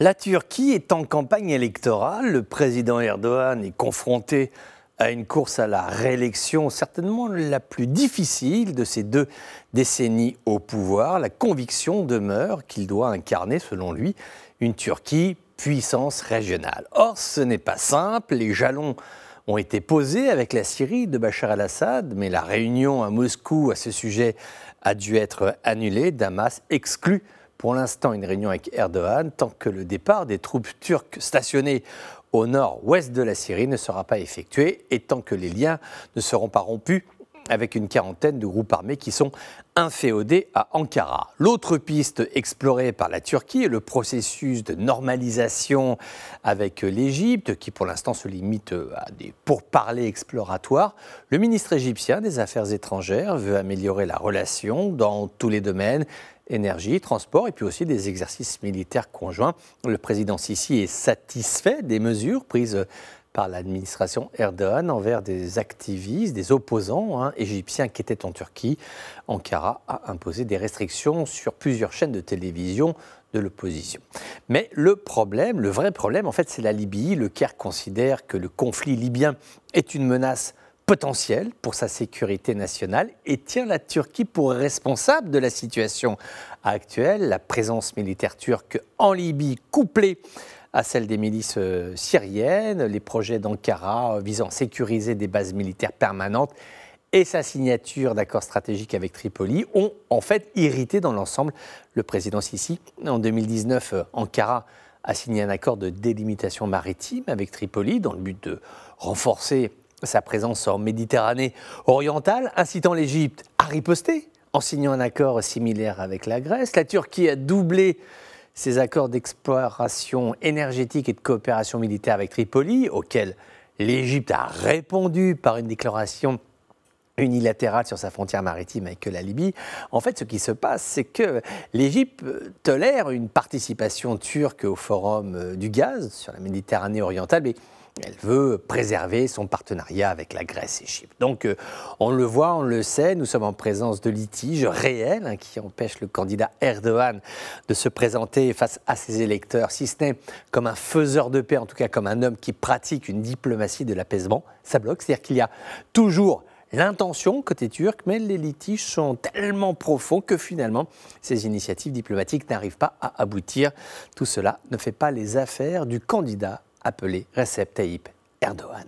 La Turquie est en campagne électorale. Le président Erdogan est confronté à une course à la réélection certainement la plus difficile de ses deux décennies au pouvoir. La conviction demeure qu'il doit incarner, selon lui, une Turquie puissance régionale. Or, ce n'est pas simple. Les jalons ont été posés avec la Syrie de Bachar al assad mais la réunion à Moscou à ce sujet a dû être annulée. Damas exclut pour l'instant une réunion avec Erdogan tant que le départ des troupes turques stationnées au nord-ouest de la Syrie ne sera pas effectué et tant que les liens ne seront pas rompus avec une quarantaine de groupes armés qui sont inféodés à Ankara. L'autre piste explorée par la Turquie est le processus de normalisation avec l'Égypte, qui pour l'instant se limite à des pourparlers exploratoires. Le ministre égyptien des Affaires étrangères veut améliorer la relation dans tous les domaines énergie, transport et puis aussi des exercices militaires conjoints. Le président Sisi est satisfait des mesures prises par l'administration Erdogan envers des activistes, des opposants hein, égyptiens qui étaient en Turquie. Ankara a imposé des restrictions sur plusieurs chaînes de télévision de l'opposition. Mais le problème, le vrai problème, en fait, c'est la Libye. Le Caire considère que le conflit libyen est une menace potentielle pour sa sécurité nationale et tient la Turquie pour responsable de la situation actuelle. La présence militaire turque en Libye, couplée à celle des milices euh, syriennes, les projets d'Ankara euh, visant à sécuriser des bases militaires permanentes et sa signature d'accord stratégique avec Tripoli ont en fait irrité dans l'ensemble le président Sisi. En 2019, euh, Ankara a signé un accord de délimitation maritime avec Tripoli dans le but de renforcer sa présence en Méditerranée orientale, incitant l'Égypte à riposter en signant un accord similaire avec la Grèce. La Turquie a doublé ces accords d'exploration énergétique et de coopération militaire avec Tripoli, auxquels l'Égypte a répondu par une déclaration unilatérale sur sa frontière maritime avec la Libye. En fait, ce qui se passe, c'est que l'Égypte tolère une participation turque au forum euh, du gaz sur la Méditerranée orientale, mais elle veut préserver son partenariat avec la Grèce et Chypre. Donc, euh, on le voit, on le sait, nous sommes en présence de litiges réels hein, qui empêchent le candidat Erdogan de se présenter face à ses électeurs, si ce n'est comme un faiseur de paix, en tout cas comme un homme qui pratique une diplomatie de l'apaisement. Ça bloque, c'est-à-dire qu'il y a toujours l'intention côté turc, mais les litiges sont tellement profonds que finalement, ces initiatives diplomatiques n'arrivent pas à aboutir. Tout cela ne fait pas les affaires du candidat appelé Recep Tayyip Erdogan.